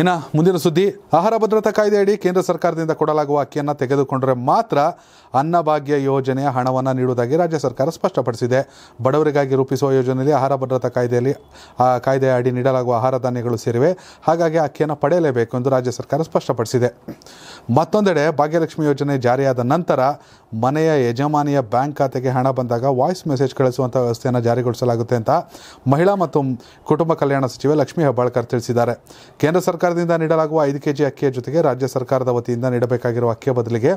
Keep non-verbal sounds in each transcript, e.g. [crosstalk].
ಇನ್ನು ಮುಂದಿನ ಸುದ್ದಿ ಆಹಾರ ಭದ್ರತಾ ಕಾಯ್ದೆಯಡಿ ಕೇಂದ್ರ ಸರ್ಕಾರದಿಂದ ಕೊಡಲಾಗುವ ಅಕ್ಕಿಯನ್ನು ತೆಗೆದುಕೊಂಡರೆ ಮಾತ್ರ ಅನ್ನಭಾಗ್ಯ ಯೋಜನೆಯ ಹಣವನ್ನು ನೀಡುವುದಾಗಿ ರಾಜ್ಯ ಸರ್ಕಾರ ಸ್ಪಷ್ಟಪಡಿಸಿದೆ ಬಡವರಿಗಾಗಿ ರೂಪಿಸುವ ಯೋಜನೆಯಲ್ಲಿ ಆಹಾರ ಭದ್ರತಾ ಕಾಯ್ದೆಯಲ್ಲಿ ಆ ಕಾಯ್ದೆಯ ಅಡಿ ನೀಡಲಾಗುವ ಆಹಾರ ಧಾನ್ಯಗಳು ಸೇರಿವೆ ಹಾಗಾಗಿ ಅಕ್ಕಿಯನ್ನು ಪಡೆಯಲೇಬೇಕು ಎಂದು ರಾಜ್ಯ ಸರ್ಕಾರ ಸ್ಪಷ್ಟಪಡಿಸಿದೆ ಮತ್ತೊಂದೆಡೆ ಭಾಗ್ಯಲಕ್ಷ್ಮಿ ಯೋಜನೆ ಜಾರಿಯಾದ ನಂತರ ಮನೆಯ ಯಜಮಾನಿಯ ಬ್ಯಾಂಕ್ ಖಾತೆಗೆ ಹಣ ಬಂದಾಗ ವಾಯ್ಸ್ ಮೆಸೇಜ್ ಕಳಿಸುವಂಥ ವ್ಯವಸ್ಥೆಯನ್ನು ಜಾರಿಗೊಳಿಸಲಾಗುತ್ತೆ ಅಂತ ಮಹಿಳಾ ಮತ್ತು ಕುಟುಂಬ ಕಲ್ಯಾಣ ಸಚಿವೆ ಲಕ್ಷ್ಮೀ ಹೆಬ್ಬಾಳ್ಕರ್ ತಿಳಿಸಿದ್ದಾರೆ ಕೇಂದ್ರ ಸರ್ಕಾರದಿಂದ ನೀಡಲಾಗುವ ಐದು ಕೆಜಿ ಅಕ್ಕಿಯ ಜೊತೆಗೆ ರಾಜ್ಯ ಸರ್ಕಾರದ ವತಿಯಿಂದ ನೀಡಬೇಕಾಗಿರುವ ಅಕ್ಕಿಯ ಬದಲಿಗೆ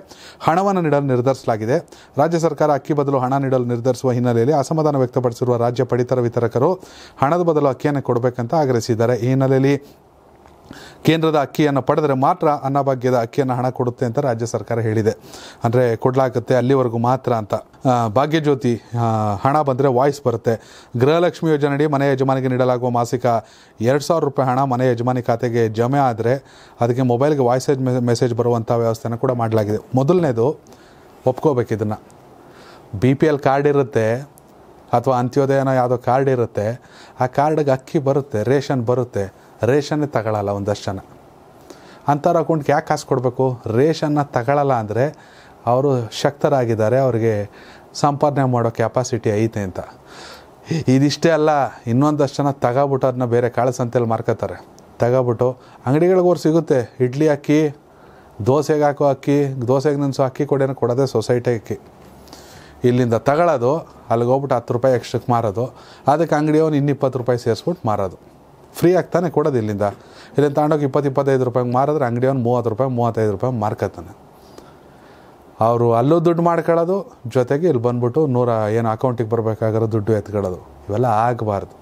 ಹಣವನ್ನು ನೀಡಲು ನಿರ್ಧರಿಸಲಾಗಿದೆ ರಾಜ್ಯ ಸರ್ಕಾರ ಅಕ್ಕಿ ಬದಲು ಹಣ ನೀಡಲು ನಿರ್ಧರಿಸುವ ಹಿನ್ನೆಲೆಯಲ್ಲಿ ಅಸಮಾಧಾನ ವ್ಯಕ್ತಪಡಿಸಿರುವ ರಾಜ್ಯ ಪಡಿತರ ವಿತರಕರು ಹಣದ ಬದಲು ಅಕ್ಕಿಯನ್ನು ಕೊಡಬೇಕಂತ ಆಗ್ರಹಿಸಿದ್ದಾರೆ ಈ ಹಿನ್ನೆಲೆಯಲ್ಲಿ ಕೇಂದ್ರದ ಅಕ್ಕಿಯನ್ನು ಪಡೆದರೆ ಮಾತ್ರ ಅನ್ನಭಾಗ್ಯದ ಅಕ್ಕಿಯನ್ನು ಹಣ ಕೊಡುತ್ತೆ ಅಂತ ರಾಜ್ಯ ಸರ್ಕಾರ ಹೇಳಿದೆ ಅಂದರೆ ಕೊಡಲಾಗುತ್ತೆ ಅಲ್ಲಿವರೆಗೂ ಮಾತ್ರ ಅಂತ ಭಾಗ್ಯಜ್ಯೋತಿ ಹಣ ಬಂದರೆ ವಾಯ್ಸ್ ಬರುತ್ತೆ ಗೃಹಲಕ್ಷ್ಮಿ ಯೋಜನೆಯಡಿ ಮನೆ ಯಜಮಾನಿಗೆ ನೀಡಲಾಗುವ ಮಾಸಿಕ ಎರಡು ಸಾವಿರ ರೂಪಾಯಿ ಹಣ ಮನೆ ಯಜಮಾನಿ ಖಾತೆಗೆ ಜಮೆ ಆದರೆ ಅದಕ್ಕೆ ಮೊಬೈಲ್ಗೆ ವಾಯ್ಸ್ ಮೆಸೇಜ್ ಬರುವಂಥ ವ್ಯವಸ್ಥೆನ ಕೂಡ ಮಾಡಲಾಗಿದೆ ಮೊದಲನೇದು ಒಪ್ಕೋಬೇಕು ಇದನ್ನು ಬಿ ಪಿ ಎಲ್ ಕಾರ್ಡ್ ಇರುತ್ತೆ ಅಥವಾ ಅಂತ್ಯೋದಯನ ಯಾವುದೋ ಕಾರ್ಡ್ ಇರುತ್ತೆ ಆ ಕಾರ್ಡ್ಗೆ ಅಕ್ಕಿ ಬರುತ್ತೆ ರೇಷನ್ ಬರುತ್ತೆ ರೇಷನ್ನೇ ತಗೊಳ್ಳಲ್ಲ ಒಂದಷ್ಟು ಜನ ಅಂಥವ್ರ ಅಕೌಂಟ್ಗೆ ಯಾಕೆ ಕಾಸು ಕೊಡಬೇಕು ರೇಷನ್ನ ತಗೊಳ್ಳಲ್ಲ ಅಂದರೆ ಅವರು ಶಕ್ತರಾಗಿದ್ದಾರೆ ಅವರಿಗೆ ಸಂಪಾದನೆ ಮಾಡೋ ಕೆಪಾಸಿಟಿ ಐತೆ ಅಂತ ಇದಿಷ್ಟೇ ಅಲ್ಲ ಇನ್ನೊಂದಷ್ಟು ಜನ ತಗೊಬಿಟ್ಟು ಅದನ್ನ ಬೇರೆ ಕಾಳು ಸಂತೆಯಲ್ಲಿ ಮಾರ್ಕೋತಾರೆ ತಗೊಬಿಟ್ಟು ಅಂಗಡಿಗಳಿಗೋರು ಸಿಗುತ್ತೆ ಇಡ್ಲಿ ಅಕ್ಕಿ ದೋಸೆಗೆ ಹಾಕೋ ಅಕ್ಕಿ ದೋಸೆಗೆ ನೆನೆಸೋ ಅಕ್ಕಿ ಕೊಡೇನೋ ಕೊಡೋದೇ ಸೊಸೈಟಿ ಅಕ್ಕಿ ಇಲ್ಲಿಂದ ತಗೊಳ್ಳೋದು ಅಲ್ಲಿಗೆ ಹೋಗ್ಬಿಟ್ಟು ಹತ್ತು ರೂಪಾಯಿ ಎಕ್ಸ್ಟ್ರಕ್ಕೆ ಮಾರೋದು ಅದಕ್ಕೆ ಅಂಗಡಿಯವನು ಇನ್ನಿಪ್ಪತ್ತು ಇನ್ನಿಪ್ಪತ್ತು ರೂಪಾಯಿ ಸೇರಿಸ್ಬಿಟ್ಟು ಮಾರೋದು ಫ್ರೀ ಆಗ್ತಾನೆ ಕೊಡೋದು ಇಲ್ಲಿಂದ ಇಲ್ಲಿಂದ ತಗೊಂಡೋಗಿ ಇಪ್ಪತ್ತು ಇಪ್ಪತ್ತೈದು ರೂಪಾಯಿಗೆ ಮಾರಿದ್ರೆ ಅಂಗಡಿಯವನು ಮೂವತ್ತು ರೂಪಾಯಿ ಮೂವತ್ತೈದು ರೂಪಾಯಿ ಮಾರ್ಕತ್ತಾನೆ ಅವರು ಅಲ್ಲೂ ದುಡ್ಡು ಮಾಡ್ಕೊಳ್ಳೋದು ಜೊತೆಗೆ ಇಲ್ಲಿ ಬಂದ್ಬಿಟ್ಟು ನೂರ ಏನು ಅಕೌಂಟಿಗೆ ಬರಬೇಕಾಗಿರೋ ದುಡ್ಡು ಎತ್ಕೊಳ್ಳೋದು ಇವೆಲ್ಲ ಆಗಬಾರ್ದು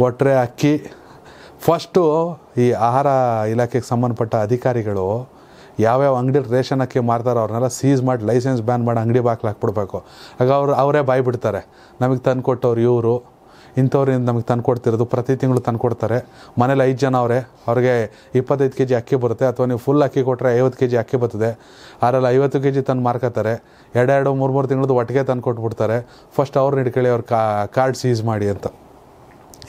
ಕೊಟ್ಟರೆ ಅಕ್ಕಿ ಫಸ್ಟು ಈ ಆಹಾರ ಇಲಾಖೆಗೆ ಸಂಬಂಧಪಟ್ಟ ಅಧಿಕಾರಿಗಳು ಯಾವ್ಯಾವ ಅಂಗಡಿ ರೇಷನ್ ಅಕ್ಕಿ ಮಾರ್ತಾರೋ ಅವ್ರನ್ನೆಲ್ಲ ಸೀಸ್ ಮಾಡಿ ಲೈಸೆನ್ಸ್ ಬ್ಯಾನ್ ಮಾಡಿ ಅಂಗಡಿ ಬಾಕ್ಲು ಹಾಕ್ಬಿಡ್ಬೇಕು ಆಗ ಅವ್ರು ಅವರೇ ಬಾಯ್ಬಿಡ್ತಾರೆ ನಮಗೆ ತಂದು ಕೊಟ್ಟವ್ರು ಇವರು ಇಂಥವ್ರಿಂದ ನಮಗೆ ತಂದು ಕೊಡ್ತಿರೋದು ಪ್ರತಿ ತಿಂಗಳು ತಂದು ಕೊಡ್ತಾರೆ ಮನೇಲಿ ಐದು ಜನ ಅವರೇ ಅವ್ರಿಗೆ ಇಪ್ಪತ್ತೈದು ಕೆ ಜಿ ಅಕ್ಕಿ ಬರುತ್ತೆ ಅಥವಾ ನೀವು ಫುಲ್ ಅಕ್ಕಿ ಕೊಟ್ಟರೆ ಐವತ್ತು ಕೆ ಜಿ ಅಕ್ಕಿ ಬರ್ತದೆ ಅದರಲ್ಲಿ ಐವತ್ತು ಕೆ ಜಿ ತಂದು ಮಾರ್ಕೋತಾರೆ ಎರಡೆರಡು ಮೂರು ಮೂರು ತಿಂಗಳದ್ದು ಒಟ್ಟಿಗೆ ತಂದು ಕೊಟ್ಬಿಡ್ತಾರೆ ಫಸ್ಟ್ ಅವ್ರನ್ನ ಹಿಡ್ಕೊಳ್ಳಿ ಅವ್ರ ಕಾರ್ಡ್ ಸೀಸ್ ಮಾಡಿ ಅಂತ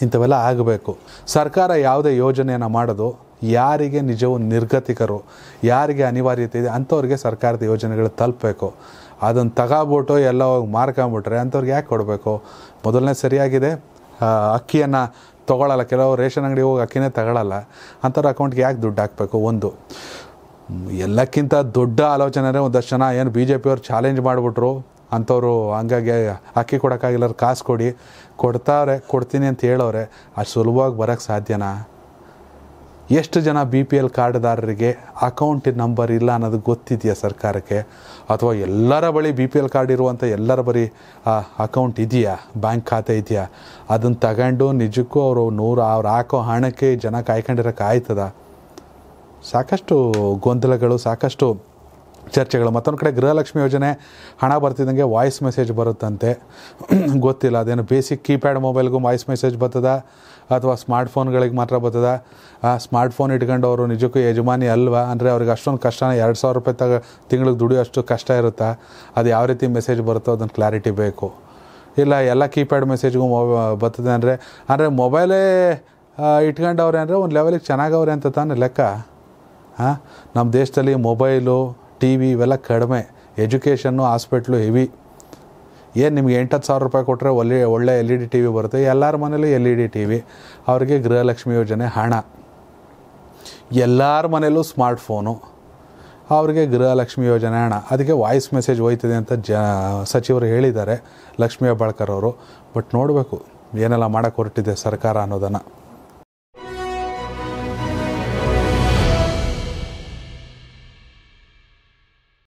ಇಂಥವೆಲ್ಲ ಆಗಬೇಕು ಸರ್ಕಾರ ಯಾವುದೇ ಯೋಜನೆಯನ್ನು ಮಾಡೋದು ಯಾರಿಗೆ ನಿಜವು ನಿರ್ಗತಿಕರು ಯಾರಿಗೆ ಅನಿವಾರ್ಯತೆ ಇದೆ ಅಂಥವ್ರಿಗೆ ಸರ್ಕಾರದ ಯೋಜನೆಗಳು ತಲುಪಬೇಕು ಅದನ್ನು ತಗೋಬಿಟ್ಟು ಎಲ್ಲ ಹೋಗಿ ಮಾರ್ಕೊಂಬಿಟ್ರೆ ಅಂಥವ್ರಿಗೆ ಯಾಕೆ ಕೊಡಬೇಕು ಮೊದಲನೇ ಸರಿಯಾಗಿದೆ ಅಕ್ಕಿಯನ್ನು ತೊಗೊಳಲ್ಲ ಕೆಲವು ರೇಷನ್ ಅಂಗಡಿ ಹೋಗಿ ಅಕ್ಕಿನೇ ತಗೊಳ್ಳಲ್ಲ ಅಂಥವ್ರ ಅಕೌಂಟ್ಗೆ ಯಾಕೆ ದುಡ್ಡು ಹಾಕಬೇಕು ಒಂದು ಎಲ್ಲಕ್ಕಿಂತ ದೊಡ್ಡ ಆಲೋಚನೆ ಒಂದಷ್ಟು ಜನ ಏನು ಬಿ ಜೆ ಪಿಯವ್ರು ಚಾಲೆಂಜ್ ಮಾಡಿಬಿಟ್ರು ಅಂಥವ್ರು ಹಂಗಾಗಿ ಅಕ್ಕಿ ಕೊಡೋಕ್ಕಾಗಿಲ್ಲ ಕಾಸು ಕೊಡಿ ಕೊಡ್ತಾರೆ ಕೊಡ್ತೀನಿ ಅಂತ ಹೇಳೋರೆ ಅಷ್ಟು ಸುಲಭವಾಗಿ ಬರೋಕ್ಕೆ ಸಾಧ್ಯನಾ ಎಷ್ಟು ಜನ ಬಿ ಪಿ ಎಲ್ ಕಾರ್ಡ್ದಾರರಿಗೆ ಅಕೌಂಟ್ ನಂಬರ್ ಇಲ್ಲ ಅನ್ನೋದು ಗೊತ್ತಿದೆಯಾ ಸರ್ಕಾರಕ್ಕೆ ಅಥವಾ ಎಲ್ಲರ ಬಳಿ ಬಿ ಪಿ ಎಲ್ ಕಾರ್ಡ್ ಇರುವಂಥ ಎಲ್ಲರ ಬಳಿ ಅಕೌಂಟ್ ಇದೆಯಾ ಬ್ಯಾಂಕ್ ಖಾತೆ ಇದೆಯಾ ಅದನ್ನು ತಗೊಂಡು ನಿಜಕ್ಕೂ ಅವರು ನೂರು ಅವ್ರು ಹಾಕೋ ಹಣಕ್ಕೆ ಜನ ಕಾಯ್ಕೊಂಡಿರೋಕೆ ಆಯ್ತದ ಸಾಕಷ್ಟು ಗೊಂದಲಗಳು ಸಾಕಷ್ಟು ಚರ್ಚೆಗಳು ಮತ್ತೊಂದು ಕಡೆ ಗೃಹಲಕ್ಷ್ಮಿ ಯೋಜನೆ ಹಣ ಬರ್ತಿದ್ದಂಗೆ ವಾಯ್ಸ್ ಮೆಸೇಜ್ ಬರುತ್ತಂತೆ [clears throat] ಗೊತ್ತಿಲ್ಲ ಅದೇನು ಬೇಸಿಕ್ ಕೀಪ್ಯಾಡ್ ಮೊಬೈಲ್ಗೂ ವಾಯ್ಸ್ ಮೆಸೇಜ್ ಬರ್ತದ ಅಥವಾ ಸ್ಮಾರ್ಟ್ಫೋನ್ಗಳಿಗೆ ಮಾತ್ರ ಬರ್ತದ ಆ ಸ್ಮಾರ್ಟ್ಫೋನ್ ಇಟ್ಕೊಂಡವರು ನಿಜಕ್ಕೂ ಯಜಮಾನಿ ಅಲ್ವಾ ಅಂದರೆ ಅವ್ರಿಗೆ ಅಷ್ಟೊಂದು ಕಷ್ಟನ ಎರಡು ಸಾವಿರ ರೂಪಾಯಿ ತಗ ತಿಂಗಳಿಗೆ ದುಡಿಯೋ ಅಷ್ಟು ಕಷ್ಟ ಇರುತ್ತಾ ಅದು ಯಾವ ರೀತಿ ಮೆಸೇಜ್ ಬರುತ್ತೋ ಅದನ್ನು ಕ್ಲಾರಿಟಿ ಬೇಕು ಇಲ್ಲ ಎಲ್ಲ ಕೀಪ್ಯಾಡ್ ಮೆಸೇಜ್ಗೂ ಮೊಬ ಬರ್ತದೆ ಅಂದರೆ ಅಂದರೆ ಮೊಬೈಲೇ ಇಟ್ಕೊಂಡವ್ರೆ ಅಂದರೆ ಒಂದು ಲೆವೆಲಿಗೆ ಚೆನ್ನಾಗವ್ರೆ ಅಂತ ತಾನೇ ಲೆಕ್ಕ ಹಾಂ ನಮ್ಮ ದೇಶದಲ್ಲಿ ಮೊಬೈಲು ಟಿ ವಿ ಇವೆಲ್ಲ ಕಡಿಮೆ ಎಜುಕೇಷನ್ನು ಹಾಸ್ಪಿಟ್ಲು ಹೆವಿ ಏನು ನಿಮಗೆ ಎಂಟತ್ತು ಸಾವಿರ ರೂಪಾಯಿ ಕೊಟ್ಟರೆ ಒಳ್ಳೆ ಒಳ್ಳೆ L E D T V ಬರುತ್ತೆ ಎಲ್ಲರ ಮನೇಲೂ L E D T V ಅವರಿಗೆ ಗೃಹಲಕ್ಷ್ಮಿ ಯೋಜನೆ ಹಣ ಎಲ್ಲರ ಮನೇಲೂ ಸ್ಮಾರ್ಟ್ಫೋನು ಅವರಿಗೆ ಗೃಹಲಕ್ಷ್ಮಿ ಯೋಜನೆ ಹಣ ಅದಕ್ಕೆ ವಾಯ್ಸ್ ಮೆಸೇಜ್ ಹೋಯ್ತಿದೆ ಅಂತ ಜ ಸಚಿವರು ಹೇಳಿದ್ದಾರೆ ಲಕ್ಷ್ಮೀ ಹೆಬ್ಬಾಳ್ಕರ್ ಅವರು ಬಟ್ ನೋಡಬೇಕು ಏನೆಲ್ಲ ಮಾಡೋಕ್ಕೆ ಹೊರಟಿದೆ ಸರ್ಕಾರ ಅನ್ನೋದನ್ನು